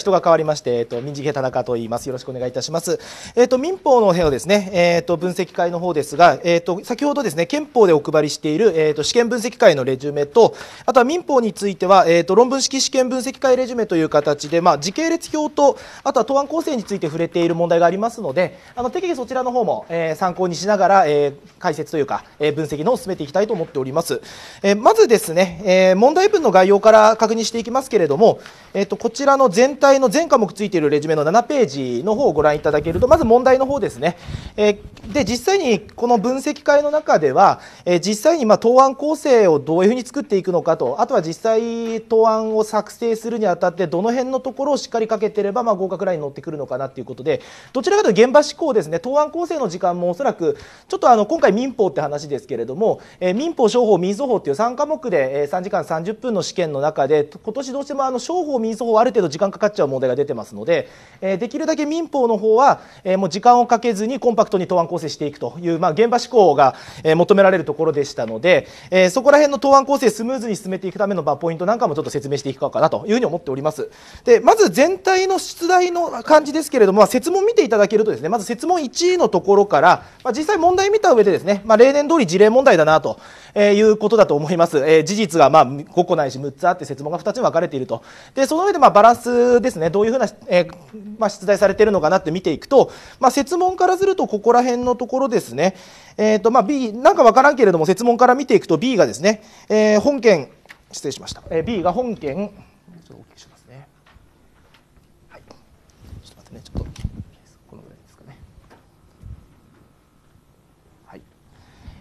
人が変わりまして、えっと、民事系田中と言います。よろしくお願いいたします。えっと、民法の部のですね、えっと、分析会の方ですが、えっと、先ほどですね、憲法でお配りしている、えっと、試験分析会のレジュメと、あとは民法については、えっと、論文式試験分析会レジュメという形で、まあ、時系列表と、あとは答案構成について触れている問題がありますので、あの、適宜そちらの方も、えー、参考にしながら、えー、解説というか、えー、分析のを進めていきたいと思っております。えー、まずですね、えー、問題文の概要から確認していきますけれども、えっと、こちらの全体題の全科目ついているレジュメの7ページの方をご覧いただけるとまず問題の方ですね、えー、で実際にこの分析会の中では、えー、実際にま答案構成をどういうふうに作っていくのかとあとは実際答案を作成するにあたってどの辺のところをしっかりかけてればま合格ラインに乗ってくるのかなということでどちらかというと現場志向ですね答案構成の時間もおそらくちょっとあの今回民法って話ですけれども、えー、民法商法民訴法っていう3科目で、え3時間30分の試験の中で今年どうしてもあの商法民訴法ある程度時間かかっちゃうちゃう問題が出てますので、えー、できるだけ民法の方は、えー、もう時間をかけずにコンパクトに答案構成していくという、まあ、現場志向が、えー、求められるところでしたので、えー、そこら辺の答案構成スムーズに進めていくための、まあ、ポイントなんかもちょっと説明していくかなというふうに思っております。でまず全体の出題の感じですけれども、まあ、設問見ていただけるとですねまず設問1のところから、まあ、実際問題見た上でですね、まあ、例年通り事例問題だなとえいうことだと思います。えー、事実がまあ5個ないし6つあって設問が2つに分かれていると。でその上でまあバランスでですねどういうふうな、えー、まあ、出題されているのかなって見ていくと、まあ、設問からするとここら辺のところですね、えーとまあ、B なんか分からんけれども設問から見ていくと B がですね、えー、本件失礼しました、え B が本件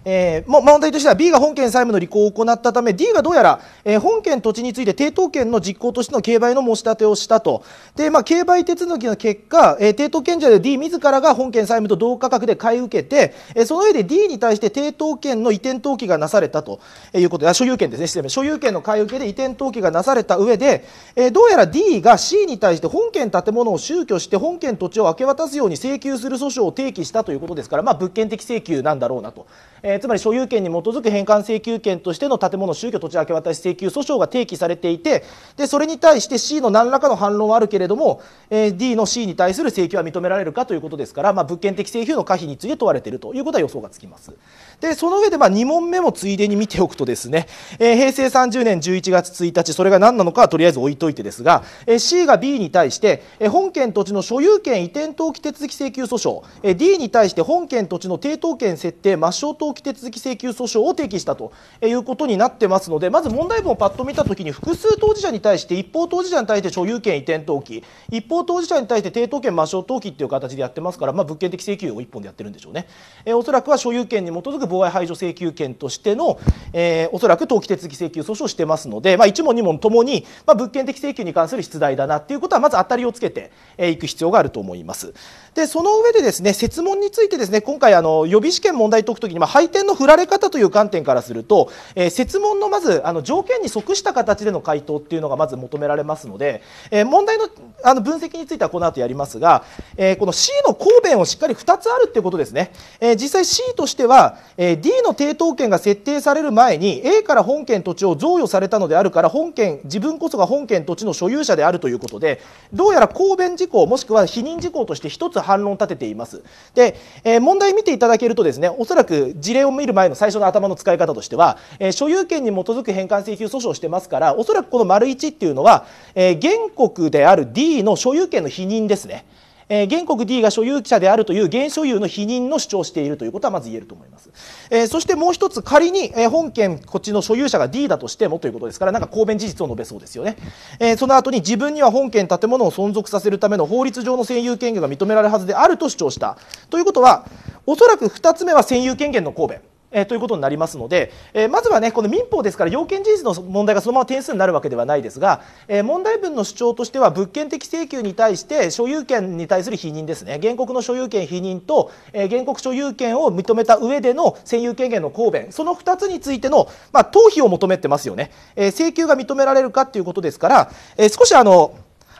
えー、問題としては B が本件債務の履行を行ったため D がどうやら、えー、本件土地について抵当権の実行としての競売の申し立てをしたとで、まあ、競売手続きの結果、えー、抵当権者で D 自らが本件債務と同価格で買い受けて、えー、その上で D に対して抵当権の移転登記がなされたということで所有権ですね失礼所有権の買い受けで移転登記がなされた上で、えー、どうやら D が C に対して本件建物を収拠して本件土地を明け渡すように請求する訴訟を提起したということですから、まあ、物件的請求なんだろうなと。えー、つまり所有権に基づく返還請求権としての建物宗教土地明け渡し請求訴訟が提起されていてでそれに対して C の何らかの反論はあるけれども、えー、D の C に対する請求は認められるかということですから、まあ、物件的請求の可否について問われているということは予想がつきます。でその上でま2問目もついでに見ておくとですね、えー、平成30年11月1日それが何なのかはとりあえず置いといてですが、えー、C が B に対して、えー、本県土地の所有権移転登記手続き請求訴訟、え D に対して本県土地の抵当権設定抹消登記手続き請求訴訟を提起したということになってますのでまず問題文をパッと見たときに複数当事者に対して一方当事者に対して所有権移転登記一方当事者に対して抵当権抹消登記っていう形でやってますから、まあ、物件的請求を1本でやってるんでしょうね。えおそらくは所有権に基づく妨害排除請求権としての、えー、おそらく登記手続き請求訴訟をしてますので、まあ、1問2問ともに、まあ、物件的請求に関する出題だなっていうことはまず当たりをつけていく必要があると思います。でその上でですね設問についてですね今回あの予備試験問題解くときに、まあ、配点の振られ方という観点からすると、えー、設問のまずあの条件に即した形での回答っていうのがまず求められますので、えー、問題のあの分析についてはこの後やりますが、えー、この C の答弁をしっかり2つあるっていうことですね、えー、実際 C としては、えー、D の抵当権が設定される前に A から本件土地を贈与されたのであるから本件自分こそが本件土地の所有者であるということでどうやら公弁事項もしくは否認事項として1つ反論を立てています。で、えー、問題見ていただけるとですねおそらく事例を見る前の最初の頭の使い方としては、えー、所有権に基づく返還請求訴訟をしてますからおそらくこの丸1っていうのは、えー、原告である D の所有権の否認ですね。えー、原告 D が所有者であるという現所有の否認の主張しているということはまず言えると思います、えー、そしてもう一つ仮に、えー、本件こっちの所有者が D だとしてもということですからなんか公弁事実を述べそうですよね、えー、その後に自分には本件建物を存続させるための法律上の占有権限が認められるはずであると主張したということはおそらく2つ目は占有権限の公弁えー、ということになりますので、えー、まずはねこの民法ですから要件事実の問題がそのまま点数になるわけではないですが、えー、問題文の主張としては物件的請求に対して所有権に対する否認ですね原告の所有権否認と、え原告所有権を認めた上での占有権限の答弁その2つについての、まあ、頭を求めてますよね、え請求が認められるかということですから、え少しあの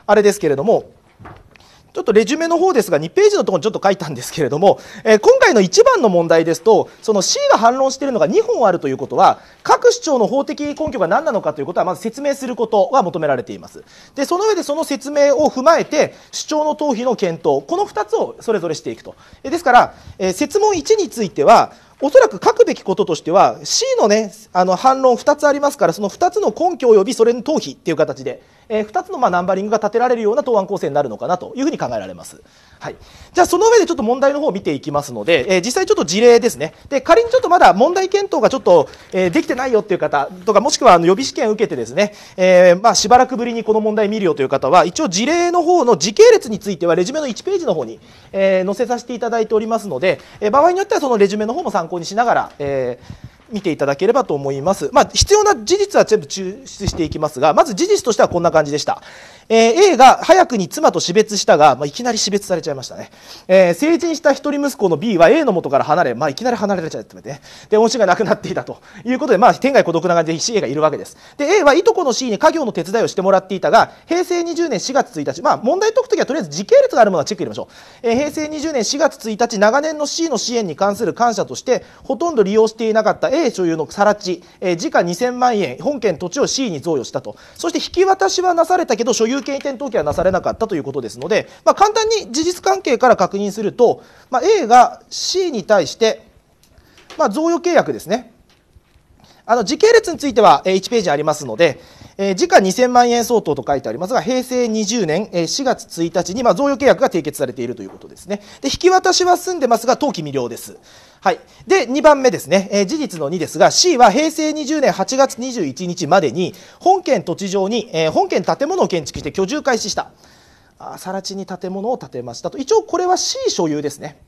あれですけれどもちょっとレジュメの方ですが2ページのところにちょっと書いたんですけれども、えー、今回の1番の問題ですとその C が反論しているのが2本あるということは各主張の法的根拠が何なのかということはまず説明することが求められていますでその上でその説明を踏まえて主張の頭皮の検討この2つをそれぞれしていくと、えですから、えー、説問1についてはおそらく書くべきこととしては C の,、ね、あの反論2つありますからその2つの根拠及びそれの頭皮っていう形でえー、2つのまナンバリングが立てられるような答案構成になるのかなというふうに考えられます。はい、じゃあその上でちょっと問題の方を見ていきますので、えー、実際ちょっと事例ですねで仮にちょっとまだ問題検討がちょっと、えー、できてないよっていう方とかもしくはあの予備試験を受けてですね、えまあ、しばらくぶりにこの問題見るよという方は一応事例の方の時系列についてはレジュメの1ページの方に、え載せさせていただいておりますので、え場合によってはそのレジュメの方も参考にしながら、えー見ていただければと思います。まあ、必要な事実は全部抽出していきますが、まず事実としてはこんな感じでした。えー、A が早くに妻と死別したが、まあ、いきなり死別されちゃいましたね。えー、成人した一人息子の B は A の元から離れ、まあ、いきなり離れられちゃってね。で、恩師が亡くなっていたということで、まあ、天涯孤独な感じで C がいるわけです。で、A はいとこの C に家業の手伝いをしてもらっていたが、平成20年4月1日、まあ、問題解くときはとりあえず時系列があるものはチェック入れましょう。えー、平成20年4月1日、長年の C の支援に関する感謝として、ほとんど利用していなかった A A 所有の更地、えー、時価2000万円本件土地を C に贈与したとそして引き渡しはなされたけど所有権移転登記はなされなかったということですので、まあ、簡単に事実関係から確認すると、まあ、A が C に対して、まあ、贈与契約ですねあの時系列については1ページありますので、えー、時価2000万円相当と書いてありますが平成20年4月1日に、まあ、贈与契約が締結されているということですねで引き渡しは済んでますが登記未了ですはい、で2番目ですね、えー、事実の2ですが C は平成20年8月21日までに本県土地上に、えー、本県建物を建築して居住開始したあ更地に建物を建てましたと一応これは C 所有ですね、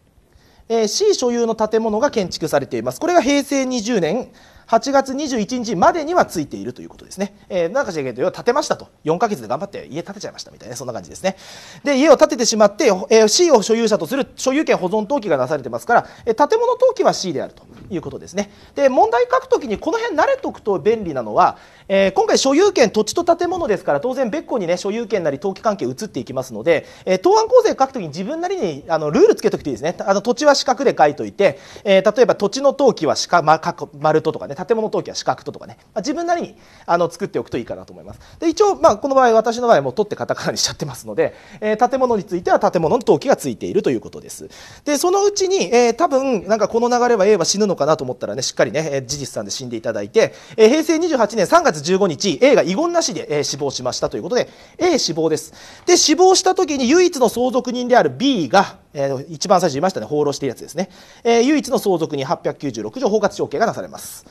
えー、C 所有の建物が建築されていますこれが平成20年8月21日までにはついているということですね。えー、中島と要は建てましたと。4ヶ月で頑張って家建てちゃいましたみたいな、そんな感じですね。で、家を建ててしまって、えー、C を所有者とする所有権保存登記がなされてますから、えー、建物登記は C であるということですね。で、問題書くときにこの辺慣れておくと便利なのは、えー、今回所有権、土地と建物ですから、当然別個にね、所有権なり登記関係移っていきますので、えー、答案構成書くときに自分なりにあのルールつけとくていいですね。あの土地は四角で書いといて、えー、例えば土地の登記は四角、ま、丸ととかね、建物登記は資格ととかね、まあ、自分なりにあの作っておくといいかなと思いますで一応、まあ、この場合私の場合も取ってカタカナにしちゃってますので、えー、建物については建物の登記がついているということですでそのうちに、えー、多分なんかこの流れは A は死ぬのかなと思ったらねしっかりね、えー、事実さんで死んでいただいて、えー、平成28年3月15日 A が遺言なしで、えー、死亡しましたということで A 死亡ですで死亡した時に唯一の相続人である B がえー、一番最初言いましたね、放浪しているやつですね、えー、唯一の相続に896条包括承継がなされます。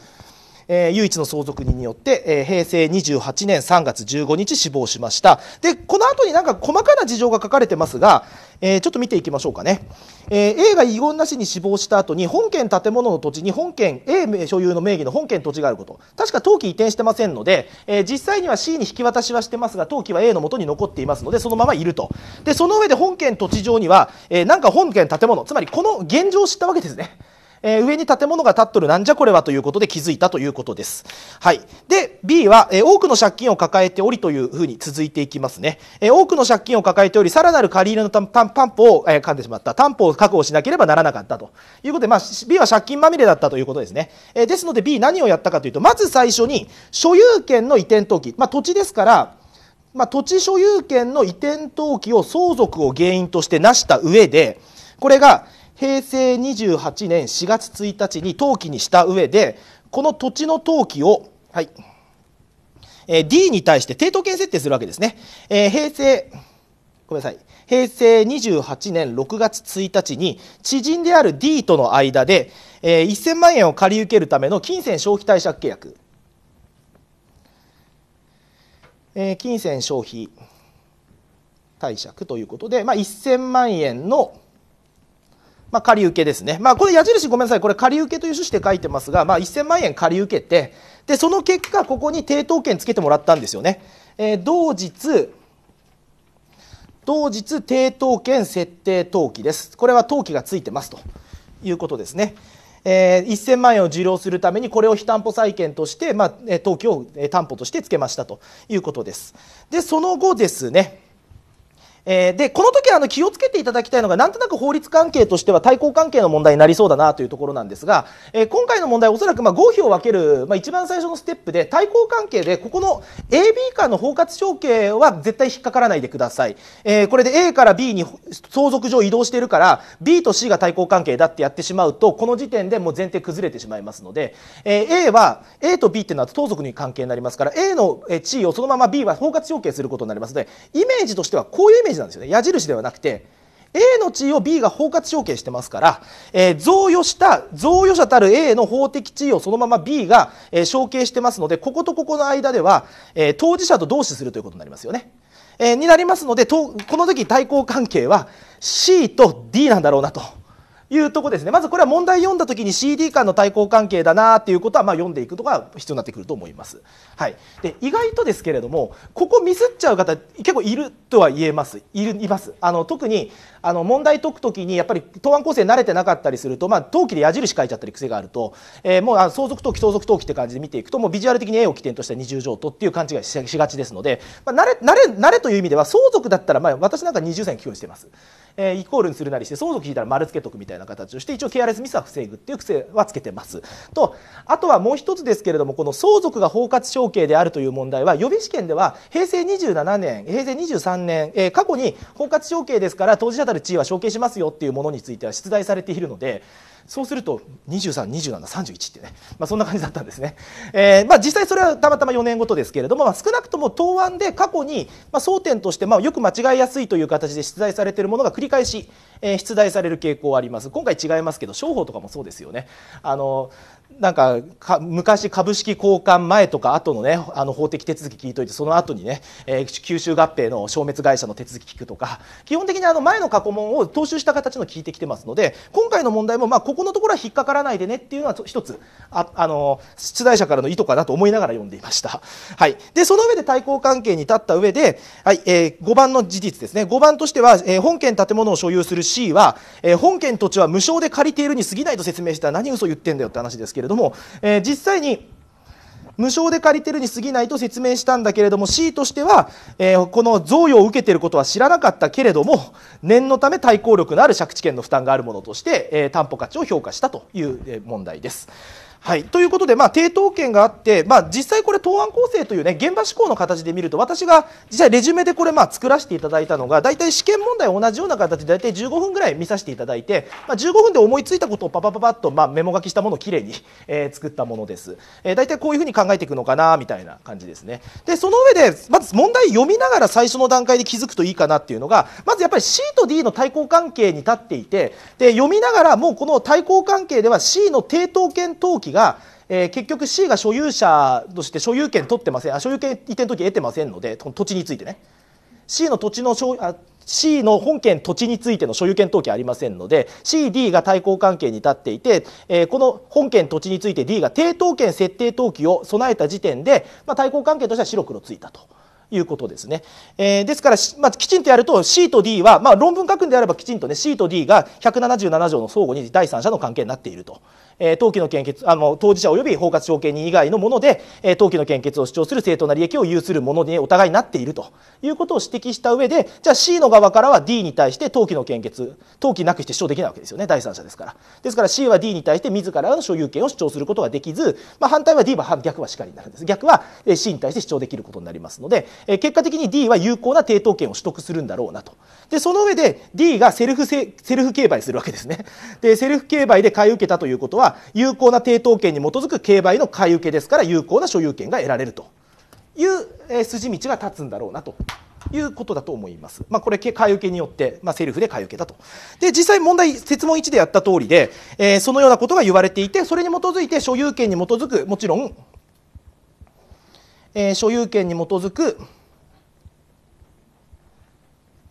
えー、唯一の相続人によって、えー、平成28年3月15日死亡しましたでこの後になんか細かな事情が書かれてますが、えー、ちょっと見ていきましょうかね、えー、A が遺言なしに死亡した後に本件建物の土地に本件 A 所有の名義の本件土地があること確か登記移転してませんので、えー、実際には C に引き渡しはしてますが登記は A のもとに残っていますのでそのままいるとでその上で本件土地上には、えー、なんか本件建物つまりこの現状を知ったわけですねえー、上に建物が建っとるなんじゃこれはということで気づいたということです。はい、で B は、えー、多くの借金を抱えておりというふうに続いていきますね、えー、多くの借金を抱えておりさらなる借り入れの担保を、えー、噛んでしまった担保を確保しなければならなかったということで、まあ、B は借金まみれだったということですね、えー、ですので B 何をやったかというとまず最初に所有権の移転登記、まあ、土地ですからまあ、土地所有権の移転登記を相続を原因として成した上でこれが、平成28年4月1日に登記にした上でこの土地の登記を、はいえー、D に対して抵当権設定するわけですね。えー、平成ごめんなさい平成28年6月1日に知人である D との間で、えー、1000万円を借り受けるための金銭消費貸借契約、えー、金銭消費貸借ということで、まあ、1000万円のまあ、仮受けですね。まあ、これ矢印ごめんなさい。これ仮受けという趣旨で書いてますが、まあ、1000万円仮受けて、で、その結果、ここに抵当権つけてもらったんですよね。えー、同日、同日抵当権設定登記です。これは登記がついてますということですね。えー、1000万円を受領するためにこれを非担保債権として、まあ、登記を担保としてつけましたということです。で、その後ですね、えー、でこの時はあの気をつけていただきたいのがなんとなく法律関係としては対抗関係の問題になりそうだなというところなんですが、えー、今回の問題おそらくま合否を分ける、まあ、一番最初のステップで対抗関係でここの AB 間の包括承継は絶対引っかからないでください、えー、これで A から B に相続上移動しているから B と C が対抗関係だってやってしまうとこの時点でもう前提崩れてしまいますので、え A は A と B っていうのは相続に関係になりますから A の地位をそのまま B は包括承継することになりますのでイメージとしてはこういうイメージージなんですよね矢印ではなくて A の地位を B が包括承継してますから、えー、贈与した贈与者たる A の法的地位をそのまま B が、えー、承継してますのでこことここの間では、えー、当事者と同視するということになりますよね。えー、になりますのでこの時対抗関係は C と D なんだろうなと。いうとこですねまずこれは問題読んだ時に CD 間の対抗関係だなっていうことはまあ読んでいくとか必要になってくると思います。はい、で意外とですけれどもここミスっちゃう方結構いるとは言えますいるいますあの特にあの問題解く時にやっぱり答案構成慣れてなかったりすると、まあ、登記で矢印書いちゃったり癖があると、えー、もう相続登記相続登記って感じで見ていくともうビジュアル的に A を起点とした二重譲渡っていう勘違いしがちですので、まあ、慣れ慣れ慣れという意味では相続だったらまあ私なんか二0歳に起用してます。えイコールにするなりして相続引いたら丸つけとくみたいな形をして一応ケアレスミスは防ぐっていう癖はつけてますとあとはもう一つですけれどもこの相続が包括承継であるという問題は予備試験では平成27年平成23年、え過去に包括承継ですから当事者たる地位は承継しますよっていうものについては出題されているのでそうすると232731ってね、まあ、そんな感じだったんですね、えー、まあ、実際それはたまたま4年ごとですけれども、まあ、少なくとも答案で過去に、まあ、争点として、まあよく間違いやすいという形で出題されているものが繰り返し、えー、出題される傾向はあります今回違いますけど商法とかもそうですよねあのなんか昔株式交換前とか後のねあの法的手続き聞いといてその後にね、えー、吸収合併の消滅会社の手続き聞くとか基本的にあの前の過去問を踏襲した形の聞いてきてますので今回の問題もまあここのところは引っかからないでねっていうのは一つああの出題者からの意図かなと思いながら読んでいました。はい、でその上で対抗関係に立った上で、はいえー、5番の事実ですね5番としては、えー、本件建物を所有する C は、えー、本件土地は無償で借りているに過ぎないと説明したら何嘘言ってんだよって話ですけどけれども、えー、実際に無償で借りてるに過ぎないと説明したんだけれども C としては、えー、この贈与を受けてることは知らなかったけれども念のため対抗力のある借地権の負担があるものとして、えー、担保価値を評価したという問題です。はい、ということで、まあ、抵当権があって、まあ、実際これ答案構成というね現場志向の形で見ると私が実際レジュメでこれ、まあ、作らせていただいたのが大体試験問題同じような形で大体15分ぐらい見させていただいて、まあ、15分で思いついたことをパパパパッと、まあ、メモ書きしたものをきれいに、えー、作ったものです、えー、大体こういうふうに考えていくのかなみたいな感じですねでその上でまず問題読みながら最初の段階で気づくといいかなっていうのがまずやっぱり C と D の対抗関係に立っていてで読みながらもうこの対抗関係では C の抵当権登記が、えー、結局 C が所有者として所有権取ってませんあ所有権移転時得てませんので土地についてね C の土地のあ C の本件土地についての所有権登記ありませんので CD が対抗関係に立っていて、えー、この本件土地について D が抵当権設定登記を備えた時点で、まあ、対抗関係としては白黒ついたと。いうことですね、えー、ですから、まあ、きちんとやると C と D は、まあ、論文書くんであればきちんとね C と D が177条の相互に第三者の関係になっているとえ当期の献血あの当事者及び包括承継人以外のもので、え当期の献血を主張する正当な利益を有するものにお互いになっているということを指摘した上でじゃあ C の側からは D に対して当期の献血当期なくして主張できないわけですよね第三者ですからですから C は D に対して自らの所有権を主張することができず、まあ、反対は D は逆はしかりになるんです逆は C に対して主張できることになりますので、え結果的に D は有効な抵当権を取得するんだろうなとでその上で D がセルフセルフ競売するわけですねでセルフ競売で買い受けたということは有効な抵当権に基づく競売の買い受けですから有効な所有権が得られるという筋道が立つんだろうなということだと思います。まあ、これ買い受けによって、まあ、セルフで買い受けたと。で実際問題設問1でやった通りで、えー、そのようなことが言われていてそれに基づいて所有権に基づくもちろん、えー、所有権に基づく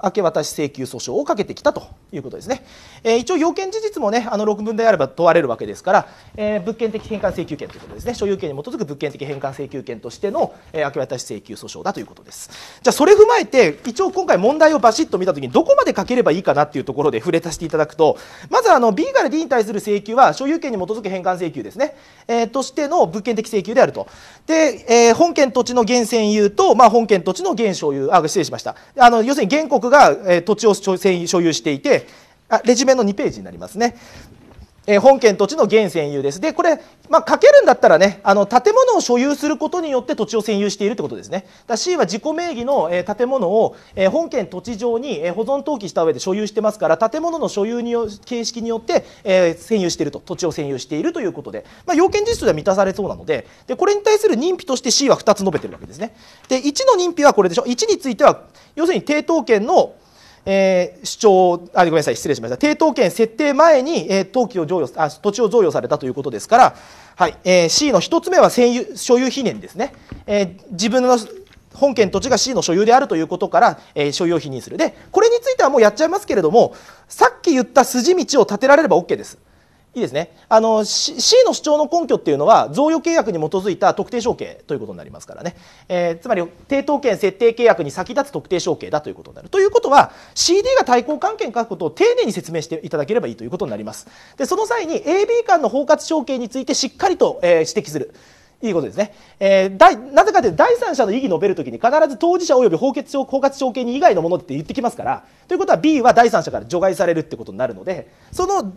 明け渡し請求訴訟をかけてきたということですね、えー、一応要件事実もねあの6分であれば問われるわけですから、えー、物件的返還請求権ということですね所有権に基づく物件的返還請求権としての、えー、明け渡し請求訴訟だということですじゃあそれ踏まえて一応今回問題をバシッと見た時にどこまでかければいいかなっていうところで触れさせていただくとまずあの B から D に対する請求は所有権に基づく返還請求ですね、えー、としての物件的請求であるとで、えー、本件土地の現占有と、まあ、本件土地の現所有あ失礼しましたあの要するに原告が、土地を所有していてあレジュメの2ページになりますねえー、本県土地の現占有です。で、これ、まあ、かけるんだったらね、あの、建物を所有することによって土地を占有しているってことですね。だ C は自己名義の、えー、建物を、えー、本県土地上に、えー、保存登記した上で所有してますから、建物の所有によ形式によって、えー、占有していると、土地を占有しているということで、まあ、要件実数では満たされそうなので、で、これに対する認否として C は2つ述べてるわけですね。で、1の認否はこれでしょ。1については、要するに抵当権のえー、主張あごめんなさい失礼しました抵当権設定前に、えー、登記を譲与あ土地を贈与されたということですから、はいえー、C の1つ目は占有所有非念ですね、えー、自分の本県土地が C の所有であるということから、えー、所有を否認するでこれについてはもうやっちゃいますけれどもさっき言った筋道を立てられれば OK ですいいですねあの C, の主張の根拠っていうのは贈与契約に基づいた特定承継ということになりますからね、えー、つまり抵当権設定契約に先立つ特定承継だということになるということは CD が対抗関係に書くことを丁寧に説明していただければいいということになりますでその際に AB 間の包括承継についてしっかりと、えー、指摘するいうことですね。えー、なぜかというと第三者の異議述べるときに必ず当事者及び包括証包括証券人以外のものって言ってきますからということは B は第三者から除外されるってことになるのでその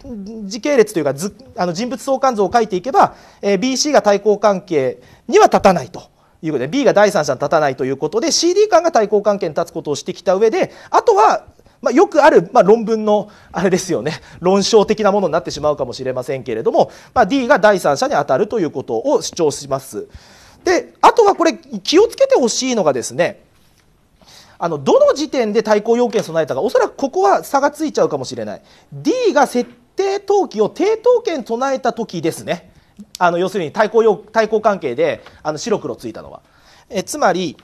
時系列というかずあの人物相関図を書いていけば、えー、BC が対抗関係には立たないと。いうことで B が第三者に立たないということで CD 間が対抗関係に立つことをしてきた上であとはまあ、よくある、まあ、論文のあれですよね論証的なものになってしまうかもしれませんけれども、まあ、D が第三者に当たるということを主張します。であとはこれ気をつけてほしいのがですねあのどの時点で対抗要件を備えたかおそらくここは差がついちゃうかもしれない D が設定登記を抵当権備えた時ですねあの要するに対抗対抗関係であの白黒ついたのはえつまり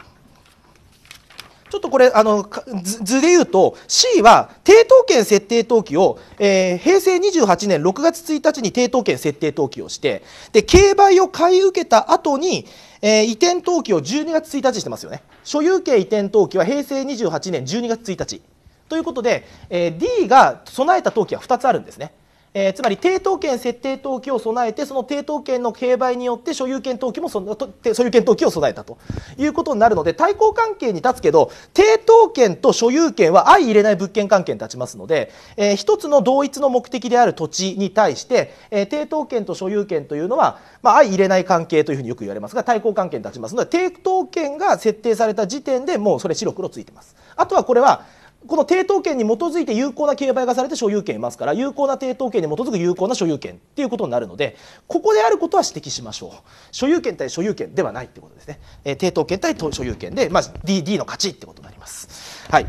ちょっとこれあの図で言うと C は抵当権設定登記を、えー、平成28年6月1日に抵当権設定登記をしてで競売を買い受けた後に、えー、移転登記を12月1日してますよね所有権移転登記は平成28年12月1日ということで、えー、D が備えた登記は2つあるんですねえー、つまり抵当権設定登記を備えてその抵当権の競売によって所有権登記もその所有権登記を備えたということになるので対抗関係に立つけど抵当権と所有権は相入れない物件関係に立ちますので、えー、一つの同一の目的である土地に対して、えー、抵当権と所有権というのは、まあ、相入れない関係というふうによく言われますが対抗関係に立ちますので抵当権が設定された時点でもうそれ白黒ついてます。あとはこれはこの抵当権に基づいて有効な競売がされて所有権いますから有効な抵当権に基づく有効な所有権っていうことになるのでここであることは指摘しましょう所有権対所有権ではないってことですね、えー、抵当権対所有権で、まあ、DD の勝ちってことになりますはい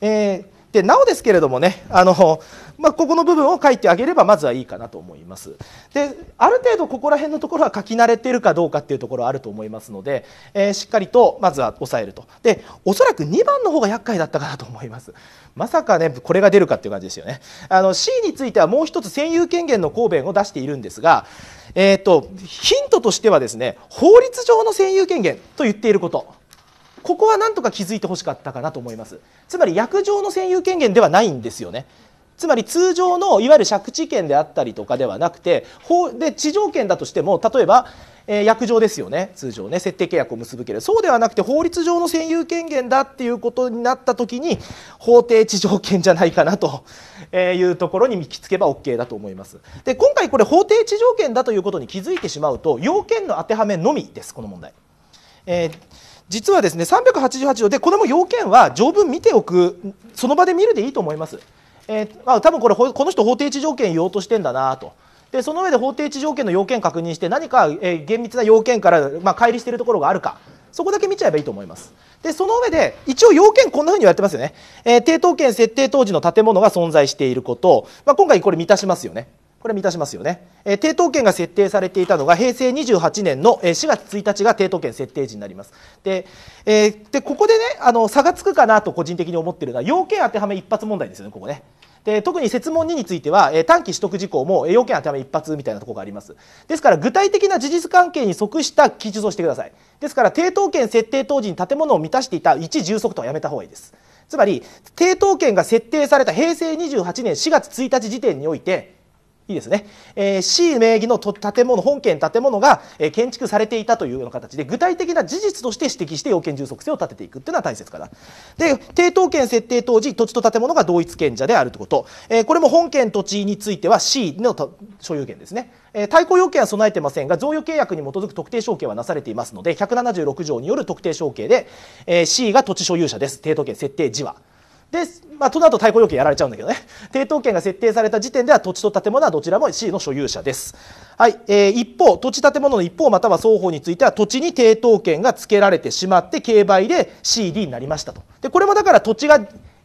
えーでなおですけれどもねあの、まあ、ここの部分を書いてあげればまずはいいかなと思いますである程度ここら辺のところは書き慣れてるかどうかっていうところはあると思いますので、えー、しっかりとまずは押さえるとでおそらく2番の方が厄介だったかなと思いますまさかねこれが出るかっていう感じですよねあの C についてはもう一つ占有権限の公弁を出しているんですがえーとヒントとしてはですね法律上の占有権限と言っていることここはなんとか気づいてほしかったかなと思いますつまり役場の占有権限ではないんですよねつまり通常のいわゆる借地権であったりとかではなくて法で地上権だとしても例えば、えー、約定ですよね通常ね設定契約を結ぶけれどそうではなくて法律上の占有権限だっていうことになった時に法定地上権じゃないかなというところに見つけば OK だと思います。で今回これ法定地上権だということに気づいてしまうと要件の当てはめのみですこの問題。えー実はですね388条でこれも要件は条文見ておくその場で見るでいいと思います、えーまあ、多分これこの人法定地条件言おうとしてんだなとでその上で法定地条件の要件確認して何か、えー、厳密な要件から、まあ、乖離しているところがあるかそこだけ見ちゃえばいいと思いますでその上で一応要件こんなふうに言われてますよね、えー、抵当権設定当時の建物が存在していること、まあ、今回これ満たしますよねこれ満たしますよね、えー、抵当権が設定されていたのが平成28年の4月1日が抵当権設定時になりますで,、えー、でここでねあの差がつくかなと個人的に思ってるのは要件当てはめ一発問題ですよねここねで特に設問2については、えー、短期取得事項も、えー、要件当てはめ一発みたいなところがありますですから具体的な事実関係に即した記述をしてくださいですから抵当権設定当時に建物を満たしていた1充足とはやめた方がいいですつまり抵当権が設定された平成28年4月1日時点においていいですね、えー、C 名義の建物本件建物が、え建築されていたというような形で具体的な事実として指摘して要件充足性を立てていくっていうのは大切かなで抵当権設定当時土地と建物が同一権者であるということ、えー、これも本件土地については C の所有権ですね、えー、対抗要件は備えてませんが贈与契約に基づく特定承継はなされていますので176条による特定承継で、え C が土地所有者です抵当権設定時は。で、まあ、その後対抗要件やられちゃうんだけどね抵当 権が設定された時点では土地と建物はどちらも C の所有者です、はいえー、一方土地建物の一方または双方については土地に抵当権が付けられてしまって競売で CD になりましたとでこれもだから土地が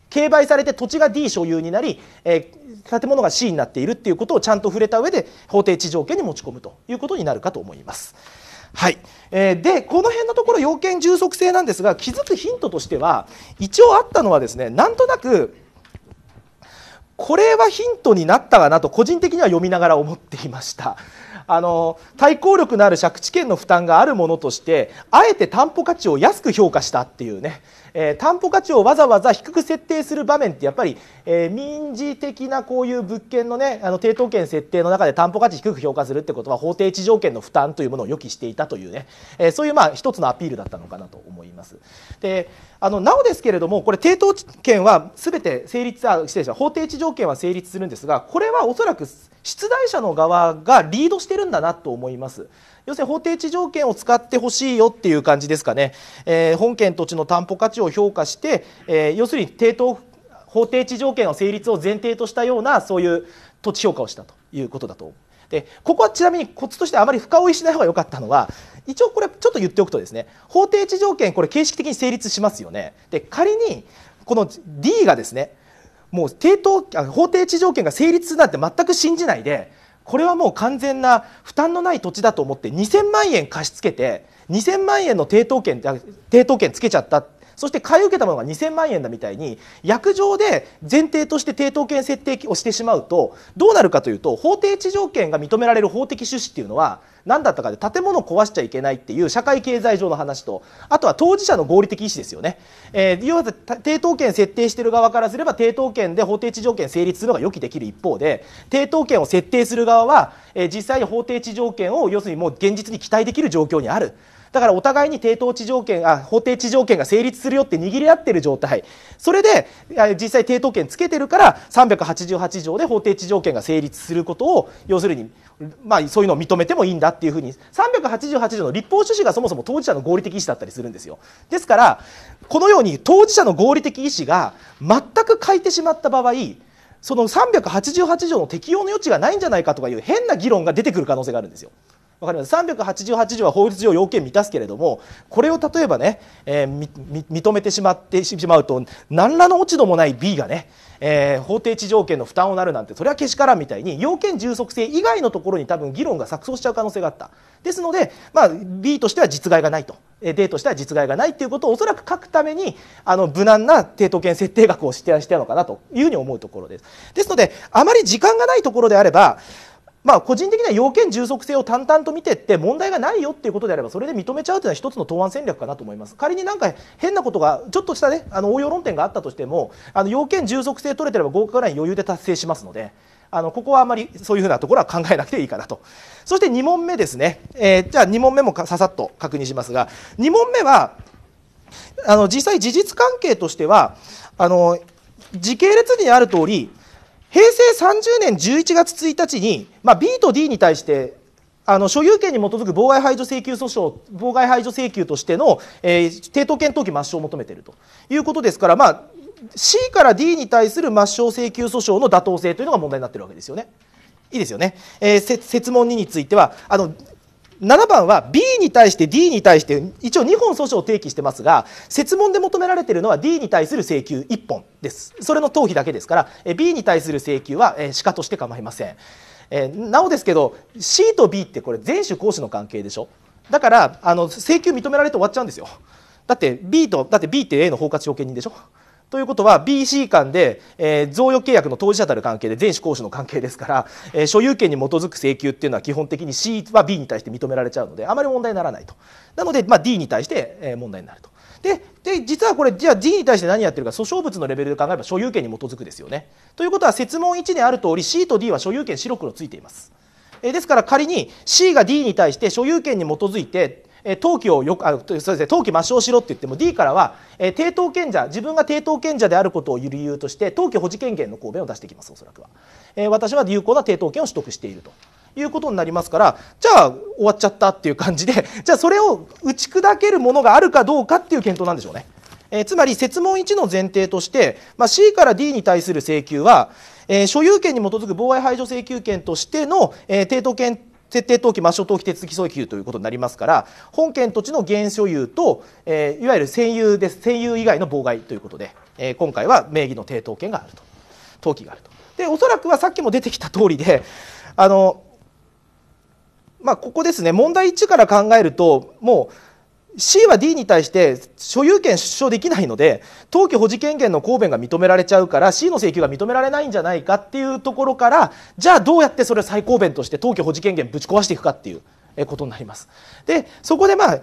競売されて土地が D 所有になり、えー、建物が C になっているっていうことをちゃんと触れた上で法定地条件に持ち込むということになるかと思います。はい、えー、でこの辺のところ要件充足性なんですが気づくヒントとしては一応あったのはですねなんとなくこれはヒントになったかなと個人的には読みながら思っていました。あの対抗力のある借地権の負担があるものとしてあえて担保価値を安く評価したっていうねえー、担保価値をわざわざ低く設定する場面ってやっぱり、えー、民事的なこういう物件のねあの抵当権設定の中で担保価値低く評価するってことは法定地条件の負担というものを予期していたというね、えー、そういうまあ一つのアピールだったのかなと思います。であのなおですけれどもこれ抵当権は全て成立あ失礼し法定地条件は成立するんですがこれはおそらく出題者の側がリードしてるんだなと思います。要するに法定地条件を使ってほしいよっていう感じですかね、えー、本県土地の担保価値を評価して、えー、要するに定当法定地条件の成立を前提としたようなそういう土地評価をしたということだとでここはちなみにコツとしてあまり深追いしない方が良かったのは一応これちょっと言っておくとですね法定地条件これ形式的に成立しますよねで仮にこの D がですねもう定当法定地条件が成立なんて全く信じないでこれはもう完全な負担のない土地だと思って2000万円貸し付けて2000万円の抵当権抵当権つけちゃったそして買い受けたものが2000万円だみたいに約場で前提として抵当権設定をしてしまうとどうなるかというと法定地条件が認められる法的趣旨っていうのは何だったかで建物を壊しちゃいけないっていう社会経済上の話とあとは当事者の合理的意思ですよね、えー、要は抵当権設定している側からすれば抵当権で法定地条件成立するのが予期できる一方で抵当権を設定する側は、えー、実際に法定地条件を要するにもう現実に期待できる状況にある。だからお互いに低等地条件あ法定地条件が成立するよって握り合ってる状態それで実際低等権つけてるから388条で法定地条件が成立することを要するに、まあ、そういうのを認めてもいいんだっていうふうに388条の立法趣旨がそもそも当事者の合理的意思だったりするんですよ。ですからこのように当事者の合理的意思が全く欠いてしまった場合その388条の適用の余地がないんじゃないかとかいう変な議論が出てくる可能性があるんですよ。わかります388条は法律上要件満たすけれどもこれを例えばね、えー、認めてしまってしまうと何らの落ち度もない B がね、えー、法定地条件の負担をなるなんてそれはけしからんみたいに要件充足性以外のところに多分議論が錯綜しちゃう可能性があったですので、まあ、B としては実害がないと D としては実害がないということをおそらく書くためにあの無難な抵当権設定額を指定したのかなというふうに思うところです。ですのであまり時間がないところであればまあ、個人的には要件充足性を淡々と見ていって問題がないよっていうことであればそれで認めちゃうというのは一つの答案戦略かなと思います仮になんか変なことがちょっとしたねあの応用論点があったとしてもあの要件充足性取れてれば合格ライン余裕で達成しますので。あのここはあまりそういうふうなところは考えなくていいかなとそして2問目ですね、えー、じゃあ2問目もささっと確認しますが2問目はあの実際事実関係としてはあの時系列にある通り平成30年11月1日に、まあ、B と D に対してあの所有権に基づく妨害排除請求訴訟妨害排除請求としての、えー、抵当権登期抹消を求めているということですから、まあ、C から D に対する抹消請求訴訟の妥当性というのが問題になっているわけですよね。いいですよね、えー、設問2についてはあの7番は B に対して D に対して一応2本訴訟を提起してますが設問で求められているのは D に対する請求1本ですそれの頭皮だけですから B に対する請求は歯科として構いません、えー、なおですけど C と B ってこれ全種講師の関係でしょだからあの請求認められて終わっちゃうんですよだって B とだって B って A の包括証券人でしょということは BC 間で、えー、贈与契約の当事者たる関係で全主公使の関係ですから、えー、所有権に基づく請求っていうのは基本的に C は B に対して認められちゃうのであまり問題にならないとなので、まあ、D に対して、え問題になるとでで実はこれじゃあ D に対して何やってるか訴訟物のレベルで考えれば所有権に基づくですよねということは設問1にある通り C と D は所有権白黒ついていますえですから仮に C が D に対して所有権に基づいて登記をよくあそうですね登記抹消しろって言っても D からは、え抵当権者自分が抵当権者であることを理由として登記保持権限の公弁を出してきますおそらくは、え私は有効な抵当権を取得しているということになりますからじゃあ終わっちゃったっていう感じでじゃあそれを打ち砕けるものがあるかどうかっていう検討なんでしょうね。えつまり設問1の前提として、まあ、C から D に対する請求は、えー、所有権に基づく妨害排除請求権としての、えー、抵当権設定登記抹消登記手続き請求ということになりますから本件土地の原所有と、えー、いわゆる占有です占有以外の妨害ということで、えー、今回は名義の抵当権があると登記があると。でおそらくはさっきも出てきた通りであの、まあ、ここですね問題1から考えるともう C は D に対して所有権出生できないので登記保持権限の公弁が認められちゃうから C の請求が認められないんじゃないかっていうところからじゃあどうやってそれを再公弁として登記保持権限ぶち壊していくかっていうことになります。でそこでまあ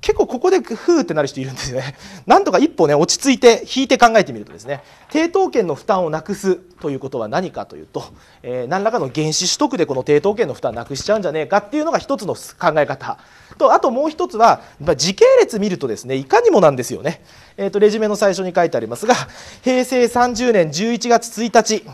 結構ここでふーってなる人いるんですよね。なんとか一歩ね落ち着いて引いて考えてみるとですね抵当権の負担をなくすということは何かというと、えー、何らかの原資取得でこの抵当権の負担なくしちゃうんじゃねえかっていうのが一つの考え方とあともう一つは、まあ、時系列見るとですねいかにもなんですよね。えーと、レジュメの最初に書いてありますが平成30年11月1日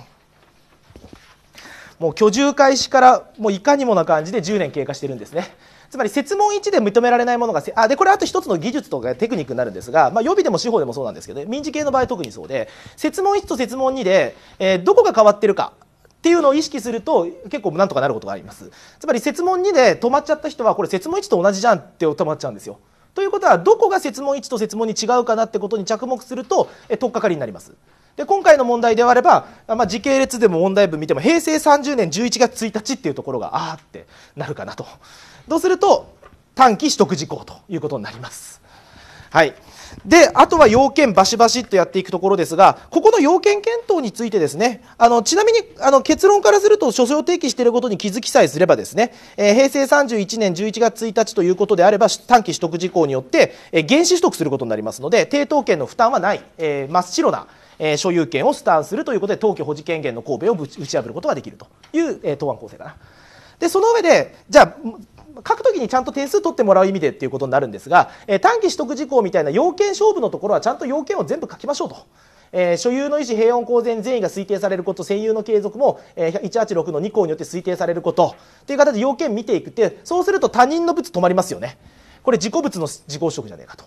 もう居住開始からもういかにもな感じで10年経過してるんですね。つまり設問1で認められないものがあでこれあと1つの技術とかテクニックになるんですが、まあ、予備でも司法でもそうなんですけど、ね、民事系の場合特にそうで設問1と設問2で、えー、どこが変わってるかっていうのを意識すると結構なんとかなることがありますつまり設問2で止まっちゃった人はこれ設問1と同じじゃんって止まっちゃうんですよということはどこが設問1と設問に違うかなってことに着目すると、えー、取っかかりになりますで今回の問題であれば、まあ、時系列でも問題文見ても平成30年11月1日っていうところがああってなるかなとどうすると短期取得事項ということになります。はいであとは要件バシバシとやっていくところですがここの要件検討についてですねあのちなみにあの結論からすると書状提起していることに気づきさえすればですね、えー、平成31年11月1日ということであれば短期取得事項によって、えー、原資取得することになりますので抵当権の負担はない、えー、真っ白なえ所有権をスタンするということで当局保持権限の神戸を打ち破ることができるという、え答案構成だな。でその上でじゃあ書くときにちゃんと点数取ってもらう意味でっていうことになるんですが、え短期取得事項みたいな要件勝負のところはちゃんと要件を全部書きましょうと。えー、所有の意思平穏公然善意が推定されること占有の継続も、えー、186の2項によって推定されることという形で要件見ていくってそうすると他人の物止まりますよねこれ自己物の自己取得じゃねえかと。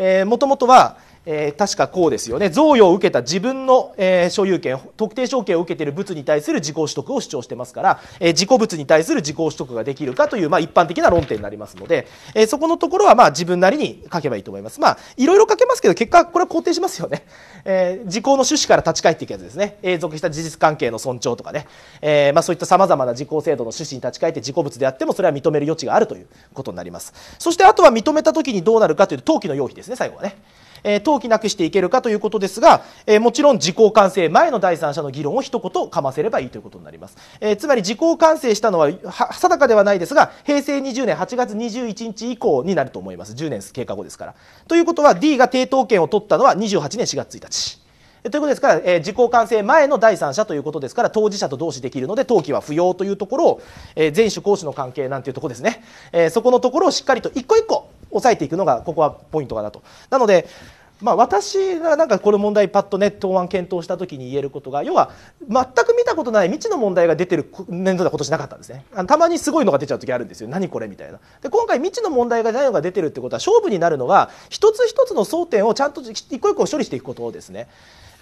えー、もともとは、えー、確かこうですよね贈与を受けた自分の、えー、所有権特定証券を受けている物に対する自己取得を主張してますから、えー、自己物に対する自己取得ができるかという、まあ、一般的な論点になりますので、えそこのところはまあ自分なりに書けばいいと思いますまあいろいろ書けますけど結果これは肯定しますよね、え時効の趣旨から立ち返っていくやつですね永続した事実関係の尊重とかね、えまあ、そういったさまざまな自己制度の趣旨に立ち返って自己物であってもそれは認める余地があるということになりますそしてあとは認めた時にどうなるかというと登記の要否ですね最後はねえー、投なくしていけるかということですが、えー、もちろん時効完成前の第三者の議論を一言かませればいいということになります、えー、つまり時効完成したのは定かではないですが平成20年8月21日以降になると思います10年経過後ですからということは D が抵当権を取ったのは28年4月1日ということですから、えー、時効完成前の第三者ということですから当事者と同士できるので登記は不要というところを、えー、前主公主の関係なんていうところですね、えー、そこのところをしっかりと一個一個抑えていくのがここはポイントかなと。なのでまあ、私がなんかこの問題パッとね答案検討した時に言えることが要は全く見たことない未知の問題が出てる年度では今年なかったんですねあのたまにすごいのが出ちゃう時あるんですよ何これみたいなで今回未知の問題がないのが出てるってことは勝負になるのは一つ一つの争点をちゃんと一個一個処理していくことですね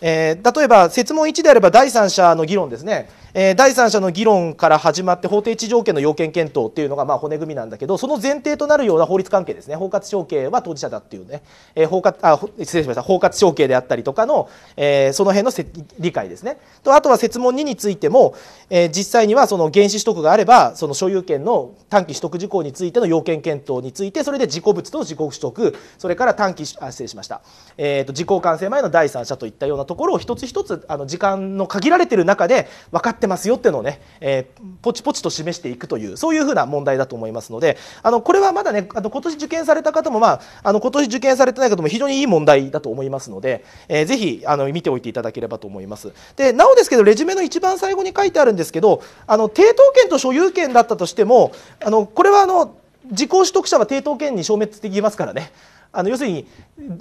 えー、例えば設問1であれば第三者の議論ですね、えー、第三者の議論から始まって法定地条件の要件検討っていうのがまあ骨組みなんだけどその前提となるような法律関係ですね包括承継は当事者だっていうね、えー、包括あ失礼しました包括承継であったりとかの、えー、その辺のせ理解ですねとあとは設問2についても、えー、実際にはその原資取得があればその所有権の短期取得事項についての要件検討についてそれで事故物と自己取得それから短期あ失礼しました、えーと、事自完成前の第三者といったようなところを一つ一つあの時間の限られてる中で分かってますよっていうのをね、えー、ポチポチと示していくというそういうふうな問題だと思いますのであのこれはまだねあの今年受験された方も、まあ、あの今年受験されてない方も非常にいい問題だと思いますので、えー、ぜひあの見ておいていただければと思います。でなおですけどレジュメの一番最後に書いてあるんですけどあの抵当権と所有権だったとしてもあのこれはあの自己取得者は抵当権に消滅できますからね。あの要するに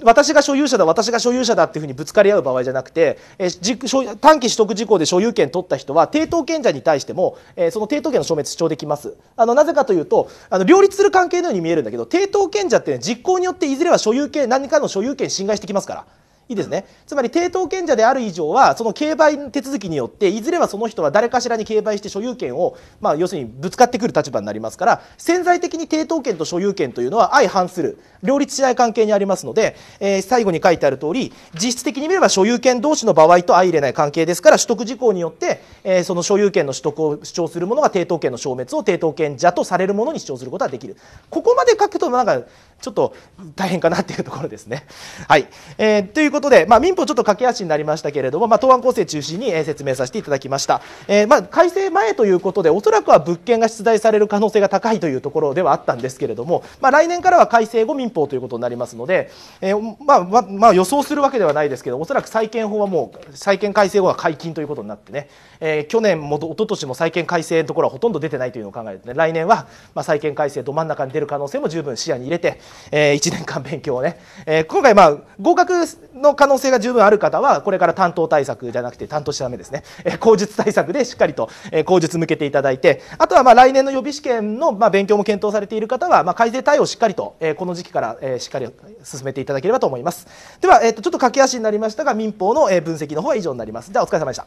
私が所有者だ私が所有者だっていうふうにぶつかり合う場合じゃなくて、えー、短期取得事項で所有権取った人は抵当権者に対しても、えー、その抵当権の消滅主張できますあのなぜかというとあの両立する関係のように見えるんだけど抵当権者って、ね、実行によっていずれは所有権何かの所有権侵害してきますから。いいですね。つまり、抵当権者である以上は、その競売手続きによって、いずれはその人は誰かしらに競売して所有権を、まあ、要するにぶつかってくる立場になりますから、潜在的に抵当権と所有権というのは相反する、両立しない関係にありますので、えー、最後に書いてある通り、実質的に見れば所有権同士の場合と相入れない関係ですから、取得事項によって、えー、その所有権の取得を主張する者が抵当権の消滅を抵当権者とされるものに主張することができる。ここまで書くと、なんか、ちょっと大変かなっていうところですね。はい。えー、ということで、まあ、民法ちょっと駆け足になりましたけれども、まあ、答案構成中心に説明させていただきました、えー、まあ、改正前ということでおそらくは物件が出題される可能性が高いというところではあったんですけれども、まあ、来年からは改正後民法ということになりますので、えー、まあまあ、まあ、予想するわけではないですけどおそらく債権法はもう債権改正後は解禁ということになってね、えー、去年も一昨年も債権改正のところはほとんど出てないというのを考えて、ね、来年は、まあ、債権改正ど真ん中に出る可能性も十分視野に入れて、えー、1年間勉強をね、えー、今回まあ合格のの可能性が十分ある方はこれから担当対策じゃなくて担当しちゃだめですね、え口述対策でしっかりと、え口述向けていただいてあとはま来年の予備試験のま勉強も検討されている方はま改善対応をしっかりと、えこの時期から、えしっかり進めていただければと思いますでは、えー、とちょっと駆け足になりましたが民法の、え分析の方は以上になりますではお疲れ様でした